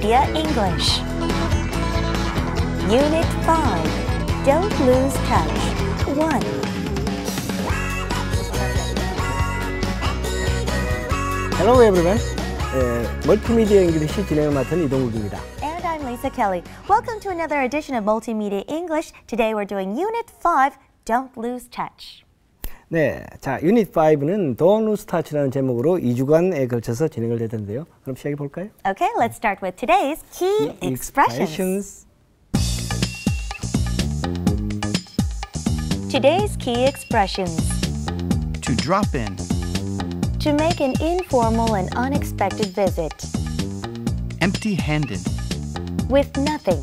Media English. Unit 5 Don't Lose Touch 1. Hello everyone. Uh, Multimedia English 진행을 맡은 이동욱입니다. And I'm Lisa Kelly. Welcome to another edition of Multimedia English. Today we're doing Unit 5 Don't Lose Touch. 네, 자 유닛 5는 Don't Lose Touch라는 제목으로 2주간에 걸쳐서 진행을 했는데요. 그럼 시작해 볼까요? Okay, let's start with today's key expressions. Today's key expressions. To drop in. To make an informal and unexpected visit. Empty-handed. With nothing.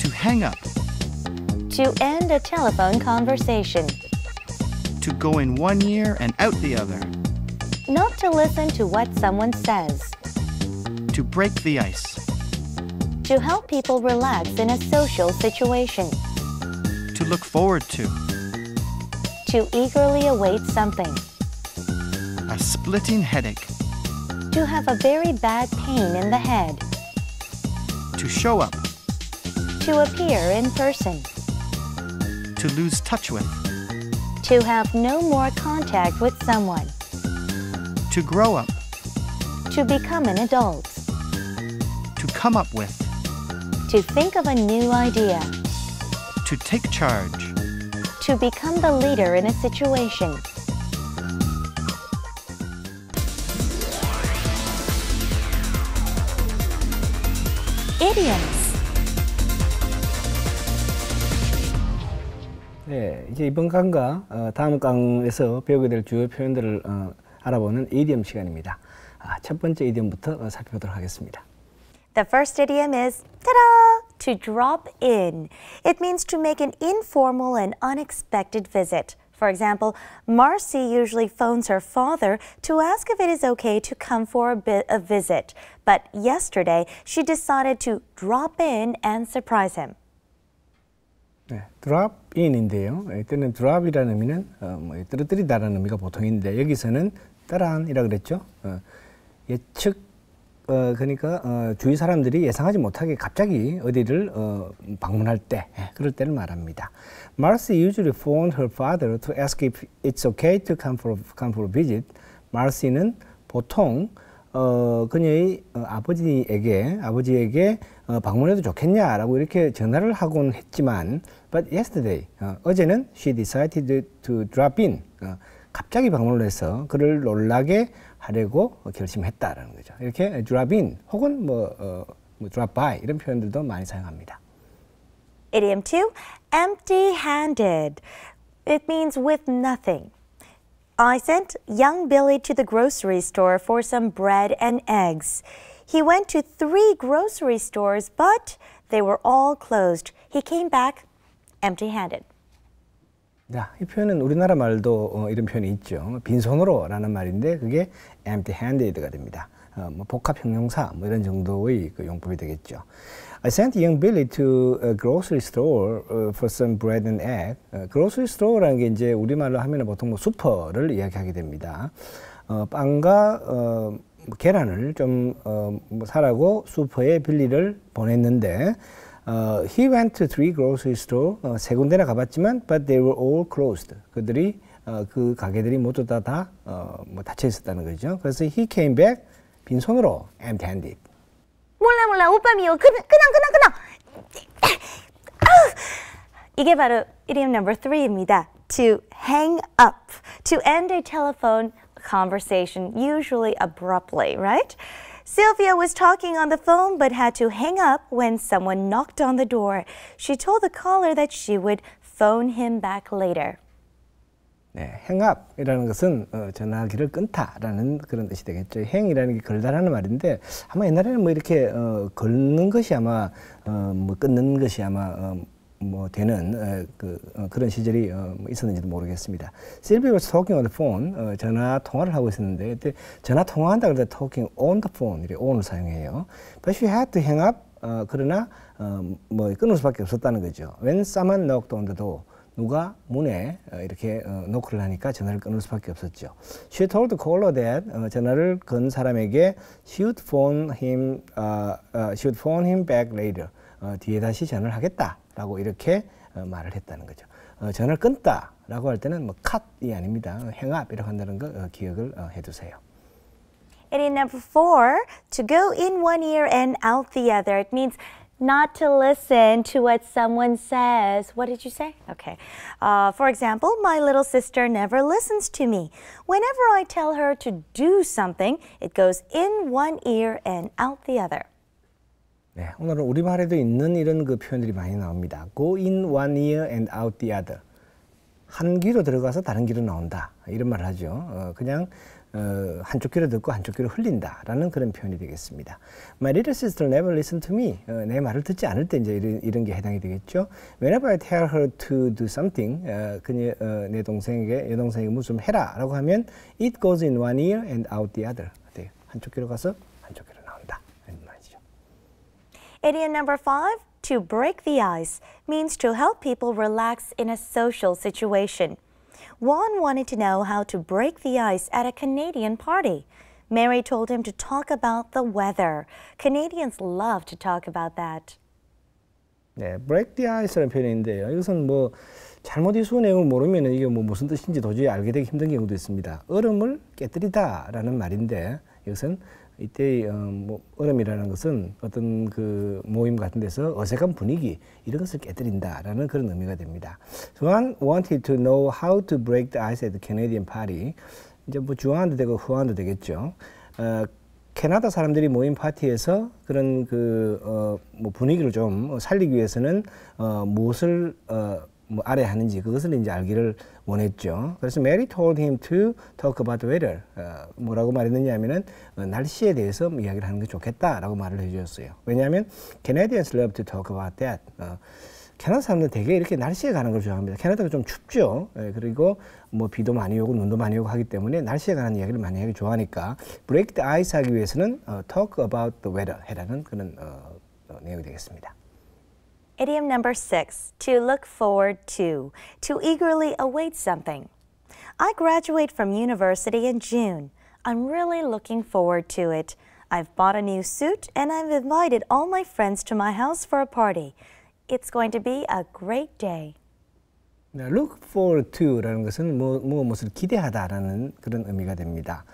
To hang up. To end a telephone conversation to go in one ear and out the other. Not to listen to what someone says. To break the ice. To help people relax in a social situation. To look forward to. To eagerly await something. A splitting headache. To have a very bad pain in the head. To show up. To appear in person. To lose touch with. To have no more contact with someone. To grow up. To become an adult. To come up with. To think of a new idea. To take charge. To become the leader in a situation. Idioms. 이제 이번 강과 어, 다음 강에서 배우게 될 주요 표현들을 어, 알아보는 이디엄 시간입니다. 아, 첫 번째 이디엄부터 어, 살펴보도록 하겠습니다. The first idiom is ta-da! To drop in. It means to make an informal and unexpected visit. For example, Marcy usually phones her father to ask if it is okay to come for a, bit, a visit. But yesterday, she decided to drop in and surprise him. 네, drop in인데요. 이때는 예, drop이라는 의미는 어, 뭐, 예, 떨어뜨리다라는 의미가 보통인데 여기서는 따란이라 그랬죠. 어, 예측 어, 그러니까 어, 주위 사람들이 예상하지 못하게 갑자기 어디를 어, 방문할 때 예, 그럴 때를 말합니다. Marcy usually phoned her father to ask if it's okay to come for come for a visit. Marcy는 보통 어, 그녀의 어, 아버지에게 아버지에게 어, 방문해도 좋겠냐라고 이렇게 전화를 하곤 했지만 but yesterday 어, 어제는 she decided to drop in 어, 갑자기 방문을 해서 그를 놀라게 하려고 결심했다라는 거죠. 이렇게 drop in 혹은 뭐, 어, 뭐 drop by 이런 표현들도 많이 사용합니다. Idiom 2 empty-handed It means with nothing. I sent young Billy to the grocery store for some bread and eggs. He went to three grocery stores, but they were all closed. He came back empty handed. 자, 이 표현은 우리나라 말도 어, 이런 표현이 있죠. 빈손으로라는 말인데 그게 empty-handed가 됩니다. 어, 뭐 복합 뭐 이런 정도의 그 용법이 되겠죠. I sent young Billy to a grocery store for some bread and egg. grocery store라는 게 이제 우리말로 하면 보통 뭐 슈퍼를 이야기하게 됩니다. 어, 빵과 어, 계란을 좀 어, 사라고 슈퍼에 빌리를 보냈는데 어, he went to three grocery store 어, 세 군데나 가봤지만 but they were all closed. 그들이 어, 그 가게들이 모두 다 다 어, 뭐 닫혀 있었다는 거죠. 그래서 he came back 빈손으로 empty-handed. 몰라 몰라 오빠 미워 그냥 그냥 그냥 그냥 이게 바로 idiom number three입니다. To hang up, to end a telephone conversation, usually abruptly, right? Sylvia was talking on the phone but had to hang up when someone knocked on the door. She told the caller that she would phone him back later. 네, 행압이라는 것은 어, 전화기를 끊다라는 그런 뜻이 되겠죠. 행이라는 게 걸다라는 말인데 아마 옛날에는 뭐 이렇게 어, 걷는 것이 아마 어, 뭐 끊는 것이 아마 어, 뭐 되는 어, 그, 어, 그런 시절이 어, 뭐 있었는지도 모르겠습니다. Sylvia was talking on the phone. 어, 전화 통화를 하고 있었는데 그때 전화 통화한다 그럴 때 talking on the phone 이렇게 on을 사용해요. But she had to hang up. 어, 그러나 어, 뭐 끊을 수밖에 없었다는 거죠. When someone knocked on the door. 누가 문에 이렇게 노크를 하니까 전화를 끊을 수밖에 없었죠. She told the caller that 전화를 건 사람에게 she would phone him, uh, uh, she would phone him back later. 어, 뒤에 다시 전화를 하겠다라고 이렇게 어, 말을 했다는 거죠. 어, 전화를 끊다라고 할 때는 뭐 컷이 아닙니다. 행압이라고 한다는 거 어, 기억을 어, 해두세요. And in number four, to go in one ear and out the other, it means not to listen to what someone says. What did you say? Okay. Uh, for example, my little sister never listens to me. Whenever I tell her to do something, it goes in one ear and out the other. 네, 오늘은 우리말에도 있는 이런 그 표현들이 많이 나옵니다. Go in one ear and out the other. 한 귀로 들어가서 다른 귀로 나온다. 이런 말을 하죠. 어, 그냥 한쪽 귀로 듣고 한쪽 귀로 흘린다라는 그런 표현이 되겠습니다. My little sister never listened to me. 어, 내 말을 듣지 않을 때 이제 이런, 이런 게 해당이 되겠죠. Whenever I tell her to do something, 어, 그녀 어, 내 동생에게 여동생에게 무슨 해라라고 하면 it goes in one ear and out the other. 네, 한쪽 귀로 가서 한쪽 귀로 나온다. 이런 말이죠. Idiom number five. To break the ice means to help people relax in a social situation. Juan wanted to know how to break the ice at a Canadian party. Mary told him to talk about the weather. Canadians love to talk about that. 네, break the ice라는 표현인데요. 이것은 뭐 잘못 이수 내용을 모르면 이게 뭐 무슨 뜻인지 도저히 알게 되기 힘든 경우도 있습니다. 얼음을 깨뜨리다라는 말인데 이것은 이때 어, 뭐 얼음이라는 것은 어떤 그 모임 같은 데서 어색한 분위기 이런 것을 깨뜨린다라는 그런 의미가 됩니다. Juan wanted to know how to break the ice at the Canadian party. 이제 뭐 주안도 되고 후안도 되겠죠. 어, 캐나다 사람들이 모임 파티에서 그런 그뭐 어, 분위기를 좀 살리기 위해서는 어, 무엇을 어, 뭐 아래 하는지 그것을 이제 알기를 원했죠. 그래서 Mary told him to talk about the weather. 어, 뭐라고 말했느냐면은 어, 날씨에 대해서 뭐 이야기를 하는 게 좋겠다라고 말을 해주셨어요. 왜냐하면 Canadians love to talk about that. 어, 캐나다 사람들 되게 이렇게 날씨에 가는 걸 좋아합니다. 캐나다가 좀 춥죠. 예, 그리고 뭐 비도 많이 오고 눈도 많이 오고 하기 때문에 날씨에 관한 이야기를 많이 하기 좋아하니까 브레이크 더 아이스 하기 위해서는 어, talk about the weather 해라는 그런 어, 어, 내용이 되겠습니다. Idiom number six, to look forward to, to eagerly await something. I graduate from university in June. I'm really looking forward to it. I've bought a new suit and I've invited all my friends to my house for a party. It's going to be a great day. Look forward to라는 것은 뭐, 무엇을 기대하다라는 그런 의미가 됩니다.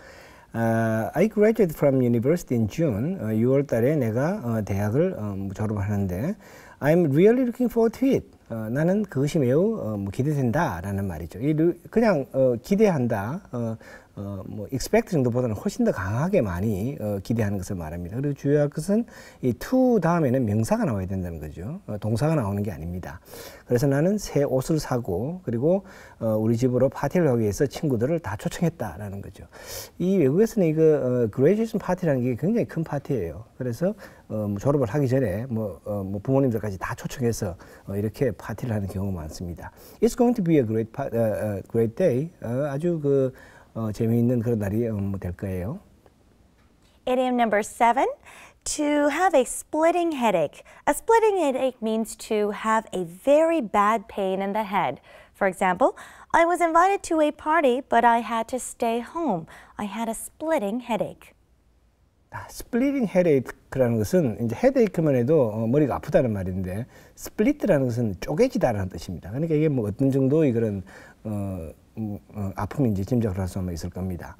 Uh, I graduated from university in June. Uh, 6월 달에 내가 어, 대학을 어, 졸업하는데 I'm really looking forward to it. 어, 나는 그것이 매우 어, 뭐 기대된다라는 말이죠. 이, 그냥 어, 기대한다. 어, 어, 뭐 expect 정도보다는 훨씬 더 강하게 많이 어, 기대하는 것을 말합니다. 그리고 주의할 것은 이 to 다음에는 명사가 나와야 된다는 거죠. 어, 동사가 나오는 게 아닙니다. 그래서 나는 새 옷을 사고 그리고 어, 우리 집으로 파티를 하기 위해서 친구들을 다 초청했다라는 거죠. 이 외국에서는 이거 어, graduation 파티라는 게 굉장히 큰 파티예요. 그래서 어, 뭐 졸업을 하기 전에 뭐, 어, 뭐 부모님들까지 다 초청해서 어, 이렇게 파티를 하는 경우가 많습니다. It's going to be a great, pa- uh, uh, great day. 어, 아주 그 어, 재미있는 그런 날이 음, 될 거예요. Idiom number seven. To have a splitting headache. A splitting headache means to have a very bad pain in the head. For example, I was invited to a party, but I had to stay home. I had a splitting headache. 스플리팅 헤레이크라는 것은 이제 헤데이크만 해도 어, 머리가 아프다는 말인데 스플릿라는 것은 쪼개지다라는 뜻입니다. 그러니까 이게 뭐 어떤 정도의 그런 어, 아픔인지 짐작을 할 있을 겁니다.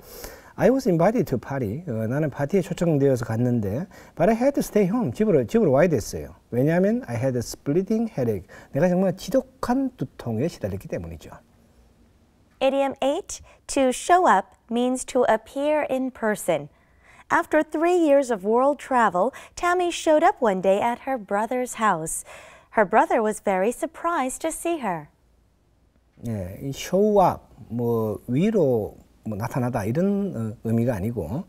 I was invited to party. 어, 나는 파티에 초청되어서 갔는데, but I had to stay home. 집으로 집으로 와야 됐어요. 왜냐하면 I had a splitting headache. 내가 정말 지독한 두통에 시달렸기 때문이죠. Idiom 8. To show up means to appear in person. After three years of world travel, Tammy showed up one day at her brother's house. Her brother was very surprised to see her. 예, 이쇼 h o 뭐 위로 뭐 나타나다 이런 어, 의미가 아니고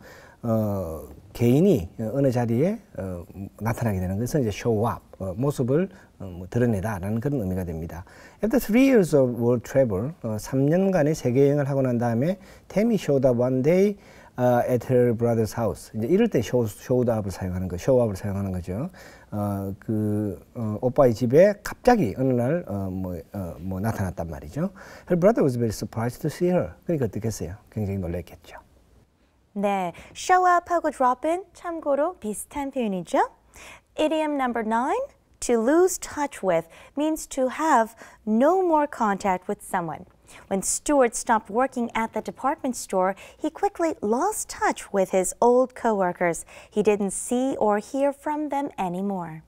어, 개인이 어느 자리에 어, 나타나게 되는 것은 이제 쇼 h o 어, 모습을 어, 뭐 드러내다라는 그런 의미가 됩니다. After three years of world travel, 어, 3년간의 세계 여행을 하고 난 다음에 Tammy showed up one day uh, at her brother's house. 이제 이럴 때 show, showed up을 사용하는 거, show up을 사용하는 거죠. 어, 그 어, 오빠의 집에 갑자기 어느 날뭐 어, 뭐, 어, 뭐 나타났단 말이죠. Her brother was very surprised to see her. 그러니까 어떻게 했어요? 굉장히 놀랬겠죠. 네, show up하고 drop in 참고로 비슷한 표현이죠. Idiom number nine. To lose touch with means to have no more contact with someone. When Stewart stopped working at the department store, he quickly lost touch with his old coworkers. He didn't see or hear from them anymore.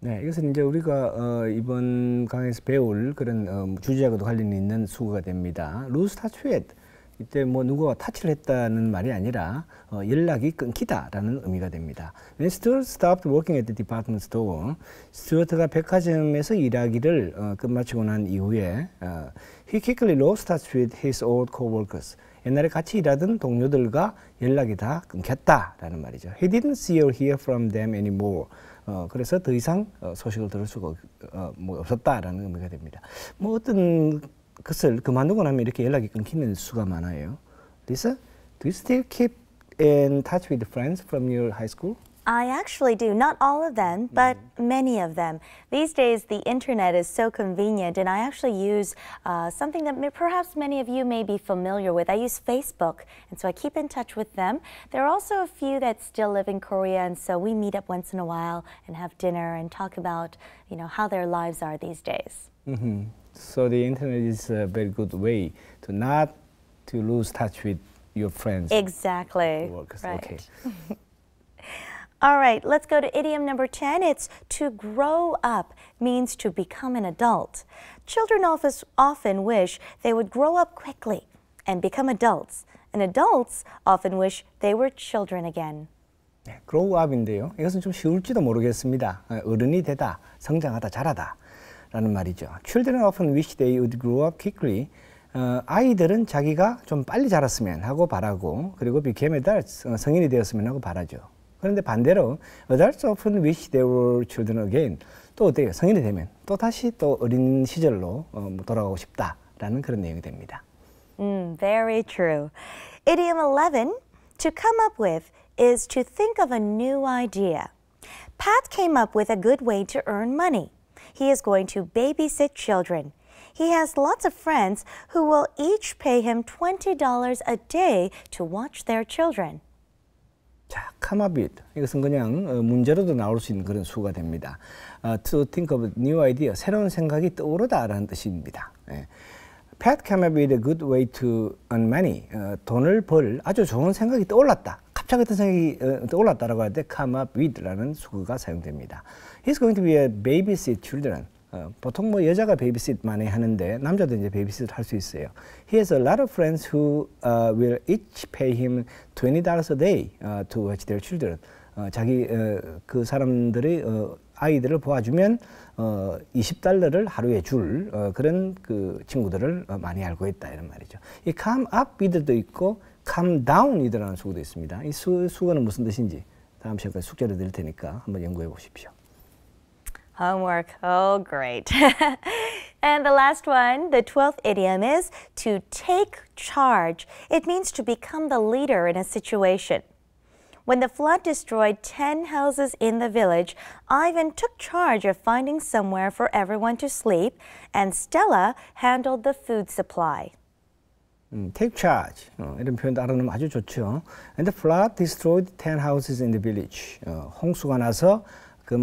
네, 이것은 이제 우리가 어, 이번 강의에서 배울 그런 어, 주제하고도 관련이 있는 수고가 됩니다. lose touch with 이때 뭐 누구와 타치를 했다는 말이 아니라 어, 연락이 끊기다라는 의미가 됩니다. When Stuart stopped working at the department store, 스튜어트가 백화점에서 일하기를 어, 끝마치고 난 이후에 어, he quickly lost touch with his old co-workers. 옛날에 같이 일하던 동료들과 연락이 다 끊겼다라는 말이죠. He didn't see or hear from them anymore. 어, 그래서 더 이상 소식을 들을 수가 없었다라는 의미가 됩니다. 뭐 어떤 것을 그만두고 나면 이렇게 연락이 끊기는 수가 많아요. l i s do you still keep in touch with friends from your high school? I actually do. Not all of them, but mm -hmm. many of them. These days, the internet is so convenient, and I actually use uh, something that may, perhaps many of you may be familiar with. I use Facebook, and so I keep in touch with them. There are also a few that still live in Korea, and so we meet up once in a while and have dinner and talk about, you know, how their lives are these days. Mm -hmm. So the internet is a very good way to not to lose touch with your friends. Exactly. Workers. Right. Okay. All right, let's go to idiom number 10. It's to grow up means to become an adult. Children often wish they would grow up quickly and become adults. And adults often wish they were children again. 네, grow up인데요. 이것은 좀 쉬울지도 모르겠습니다. 어른이 되다, 성장하다, 자라다 라는 말이죠. Children often wish they would grow up quickly. 어, 아이들은 자기가 좀 빨리 자랐으면 하고 바라고 그리고 became adults, 성인이 되었으면 하고 바라죠. 그런데 반대로 adults often wish they were children again. 또 어때요? 성인이 되면 또 다시 또 어린 시절로 어, 돌아가고 싶다라는 그런 내용이 됩니다. Mm, very true. Idiom 11, to come up with is to think of a new idea. Pat came up with a good way to earn money. He is going to babysit children. He has lots of friends who will each pay him $20 a day to watch their children. 카마빗 이것은 그냥 문제로도 나올 수 있는 그런 수가 됩니다. Uh, to think of new idea 새로운 생각이 떠오르다라는 뜻입니다. 예. Pat Camabi the good way to earn money 어, 돈을 벌 아주 좋은 생각이 떠올랐다. 갑자기 어떤 생각이 어, 떠올랐다라고 할 때 come up with라는 수가 사용됩니다. He's going to be a babysit children. 어, 보통 뭐 여자가 베이비시트 t 많이 하는데 남자도 이제 베이비시트 t 할수 있어요. He has a lot of friends who uh, will each pay him twenty dollars a day uh, to watch their children. 어, 자기 어, 그 사람들의 어, 아이들을 보아주면 어, 20달러를 하루에 줄 어, 그런 그 친구들을 어, 많이 알고 있다 이런 말이죠. 이 come up w i 도 있고 come down w i 라는 수어도 있습니다. 이 수, 수어는 무슨 뜻인지 다음 시간까지 숙제를 드릴 테니까 한번 연구해 보십시오. Homework. Oh, great. and the last one, the 12th idiom is to take charge. It means to become the leader in a situation. When the flood destroyed 10 houses in the village, Ivan took charge of finding somewhere for everyone to sleep, and Stella handled the food supply. Mm, take charge 이런 표현 알아놓으면 아주 좋죠. And the flood destroyed 10 houses in the village. 홍수가 나서 그